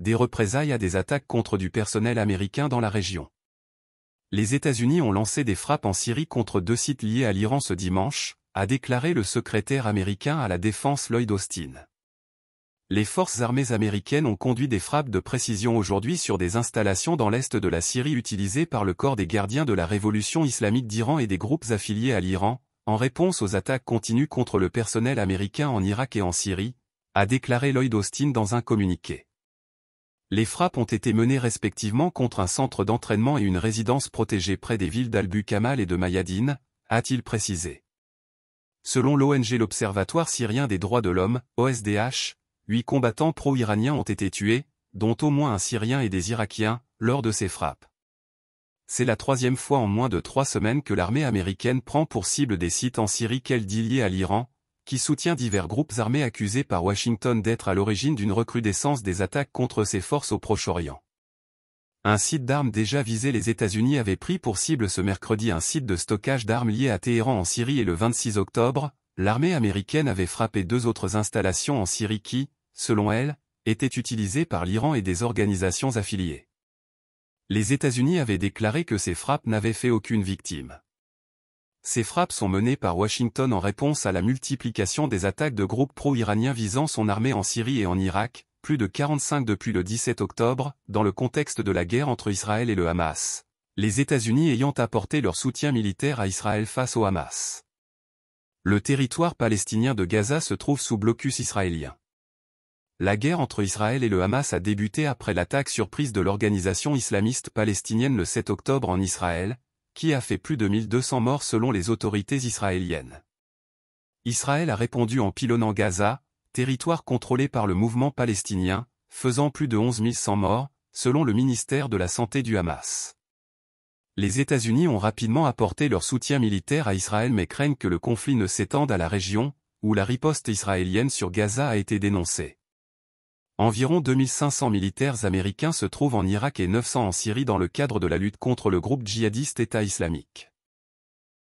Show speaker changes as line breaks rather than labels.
des représailles à des attaques contre du personnel américain dans la région. Les États-Unis ont lancé des frappes en Syrie contre deux sites liés à l'Iran ce dimanche, a déclaré le secrétaire américain à la défense Lloyd Austin. Les forces armées américaines ont conduit des frappes de précision aujourd'hui sur des installations dans l'est de la Syrie utilisées par le corps des gardiens de la révolution islamique d'Iran et des groupes affiliés à l'Iran, en réponse aux attaques continues contre le personnel américain en Irak et en Syrie, a déclaré Lloyd Austin dans un communiqué. Les frappes ont été menées respectivement contre un centre d'entraînement et une résidence protégée près des villes d'Albu-Kamal et de Mayadine, a-t-il précisé. Selon l'ONG l'Observatoire syrien des droits de l'homme, OSDH, huit combattants pro-iraniens ont été tués, dont au moins un Syrien et des Irakiens, lors de ces frappes. C'est la troisième fois en moins de trois semaines que l'armée américaine prend pour cible des sites en Syrie qu'elle dit liés à l'Iran, qui soutient divers groupes armés accusés par Washington d'être à l'origine d'une recrudescence des attaques contre ses forces au Proche-Orient. Un site d'armes déjà visé les États-Unis avait pris pour cible ce mercredi un site de stockage d'armes lié à Téhéran en Syrie et le 26 octobre, l'armée américaine avait frappé deux autres installations en Syrie qui, selon elle, étaient utilisées par l'Iran et des organisations affiliées. Les États-Unis avaient déclaré que ces frappes n'avaient fait aucune victime. Ces frappes sont menées par Washington en réponse à la multiplication des attaques de groupes pro-iraniens visant son armée en Syrie et en Irak, plus de 45 depuis le 17 octobre, dans le contexte de la guerre entre Israël et le Hamas. Les États-Unis ayant apporté leur soutien militaire à Israël face au Hamas. Le territoire palestinien de Gaza se trouve sous blocus israélien. La guerre entre Israël et le Hamas a débuté après l'attaque surprise de l'organisation islamiste palestinienne le 7 octobre en Israël, qui a fait plus de 1200 morts selon les autorités israéliennes. Israël a répondu en pilonnant Gaza, territoire contrôlé par le mouvement palestinien, faisant plus de 11 100 morts, selon le ministère de la Santé du Hamas. Les États-Unis ont rapidement apporté leur soutien militaire à Israël mais craignent que le conflit ne s'étende à la région, où la riposte israélienne sur Gaza a été dénoncée. Environ 2500 militaires américains se trouvent en Irak et 900 en Syrie dans le cadre de la lutte contre le groupe djihadiste État islamique.